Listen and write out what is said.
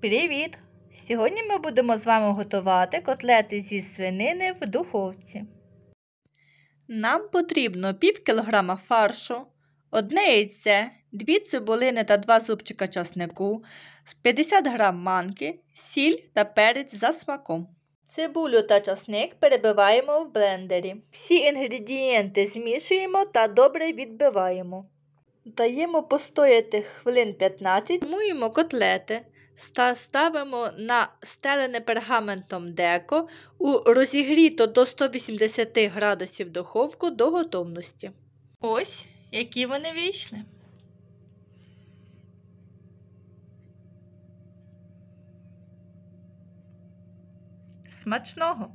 Привіт! Сьогодні ми будемо з вами готувати котлети зі свинини в духовці. Нам потрібно пів кілограма фаршу, одне яйце, 2 цибулини та 2 зубчика часнику, 50 г манки, сіль та перець за смаком. Цибулю та часник перебиваємо в блендері. Всі інгредієнти змішуємо та добре відбиваємо. Даємо постояти хвилин 15, муємо котлети ставимо на стелене пергаментом деко у розігріто до 180 градусів духовку до готовності. Ось які вони вийшли. Смачного!